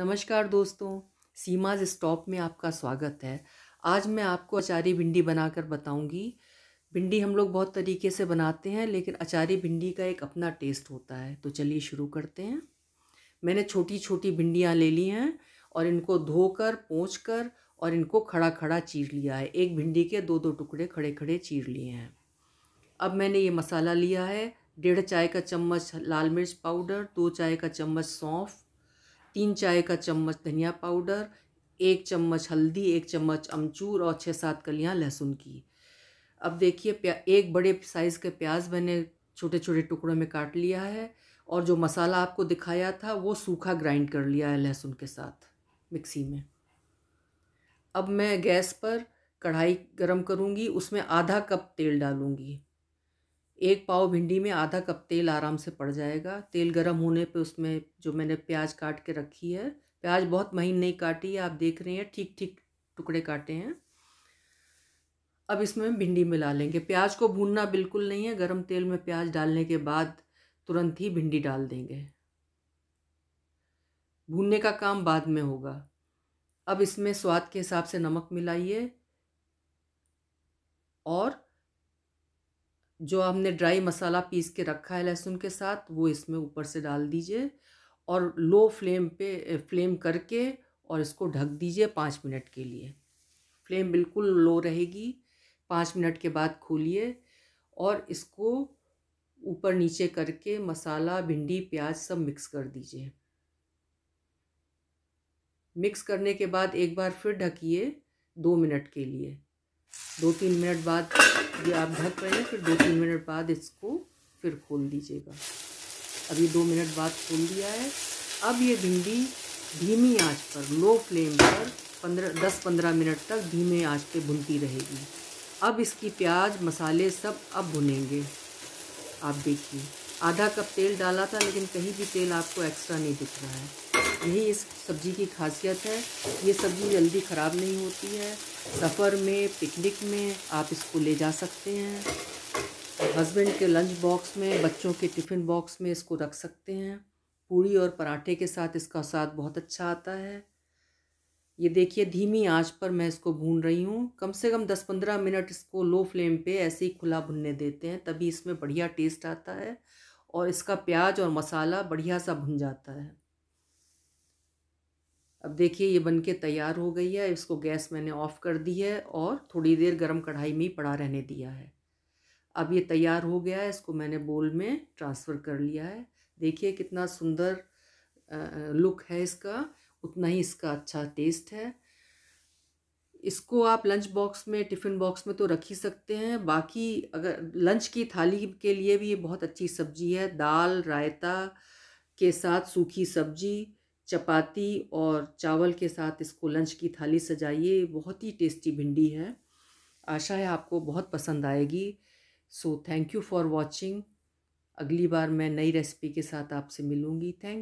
नमस्कार दोस्तों सीमाज स्टॉप में आपका स्वागत है आज मैं आपको अचारी भिंडी बनाकर बताऊंगी भिंडी हम लोग बहुत तरीके से बनाते हैं लेकिन अचारी भिंडी का एक अपना टेस्ट होता है तो चलिए शुरू करते हैं मैंने छोटी छोटी भिंडियाँ ले ली हैं और इनको धोकर पोंछ कर और इनको खड़ा खड़ा चीर लिया है एक भिंडी के दो दो टुकड़े खड़े खड़े चीर लिए हैं अब मैंने ये मसाला लिया है डेढ़ चाय का चम्मच लाल मिर्च पाउडर दो चाय का चम्मच सौंफ तीन चाय का चम्मच धनिया पाउडर एक चम्मच हल्दी एक चम्मच अमचूर और छः सात कलियाँ लहसुन की अब देखिए एक बड़े साइज़ के प्याज मैंने छोटे छोटे टुकड़ों में काट लिया है और जो मसाला आपको दिखाया था वो सूखा ग्राइंड कर लिया है लहसुन के साथ मिक्सी में अब मैं गैस पर कढ़ाई गरम करूँगी उसमें आधा कप तेल डालूँगी एक पाव भिंडी में आधा कप तेल आराम से पड़ जाएगा तेल गर्म होने पे उसमें जो मैंने प्याज काट के रखी है प्याज बहुत महीन नहीं काटी है आप देख रहे हैं ठीक ठीक टुकड़े काटे हैं अब इसमें भिंडी मिला लेंगे प्याज को भूनना बिल्कुल नहीं है गरम तेल में प्याज डालने के बाद तुरंत ही भिंडी डाल देंगे भूनने का काम बाद में होगा अब इसमें स्वाद के हिसाब से नमक मिलाइए और जो हमने ड्राई मसाला पीस के रखा है लहसुन के साथ वो इसमें ऊपर से डाल दीजिए और लो फ्लेम पे फ्लेम करके और इसको ढक दीजिए पाँच मिनट के लिए फ्लेम बिल्कुल लो रहेगी पाँच मिनट के बाद खोलिए और इसको ऊपर नीचे करके मसाला भिंडी प्याज सब मिक्स कर दीजिए मिक्स करने के बाद एक बार फिर ढकिए दो मिनट के लिए दो तीन मिनट बाद ये आप ढक रहे हैं फिर दो तीन मिनट बाद इसको फिर खोल दीजिएगा अभी दो मिनट बाद खोल दिया है अब ये भिंडी धीमी आंच पर लो फ्लेम पर पंद्रह दस पंद्रह मिनट तक धीमे आंच पे भुनती रहेगी अब इसकी प्याज मसाले सब अब भुनेंगे आप देखिए आधा कप तेल डाला था लेकिन कहीं भी तेल आपको एक्स्ट्रा नहीं दिख रहा है यही इस सब्ज़ी की खासियत है ये सब्ज़ी जल्दी ख़राब नहीं होती है सफ़र में पिकनिक में आप इसको ले जा सकते हैं हस्बैंड के लंच बॉक्स में बच्चों के टिफ़िन बॉक्स में इसको रख सकते हैं पूड़ी और पराठे के साथ इसका स्वाद बहुत अच्छा आता है ये देखिए धीमी आंच पर मैं इसको भून रही हूँ कम से कम 10-15 मिनट इसको लो फ्लेम पे ऐसे ही खुला भुनने देते हैं तभी इसमें बढ़िया टेस्ट आता है और इसका प्याज और मसाला बढ़िया सा भुन जाता है अब देखिए ये बनके तैयार हो गई है इसको गैस मैंने ऑफ़ कर दी है और थोड़ी देर गर्म कढ़ाई में ही पड़ा रहने दिया है अब ये तैयार हो गया है इसको मैंने बोल में ट्रांसफ़र कर लिया है देखिए कितना सुंदर लुक है इसका उतना ही इसका अच्छा टेस्ट है इसको आप लंच बॉक्स में टिफ़िन बॉक्स में तो रख ही सकते हैं बाकी अगर लंच की थाली के लिए भी ये बहुत अच्छी सब्जी है दाल रायता के साथ सूखी सब्जी चपाती और चावल के साथ इसको लंच की थाली सजाइए बहुत ही टेस्टी भिंडी है आशा है आपको बहुत पसंद आएगी so thank you for watching अगली बार मैं नई रेसिपी के साथ आपसे मिलूँगी थैंक